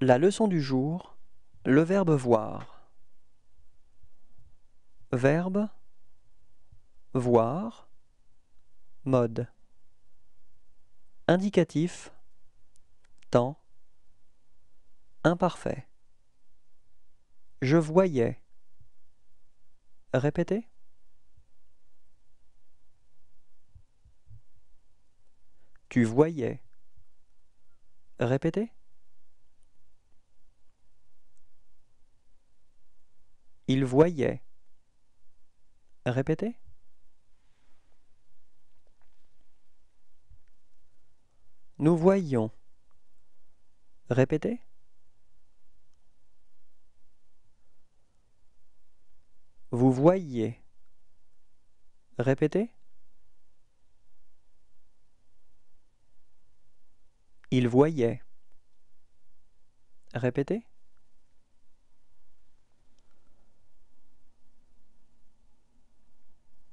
La leçon du jour, le verbe voir. Verbe voir mode indicatif temps imparfait Je voyais Répétez Tu voyais Répétez Il voyait. Répétez. Nous voyons. Répétez. Vous voyez. Répétez. Il voyait. Répétez.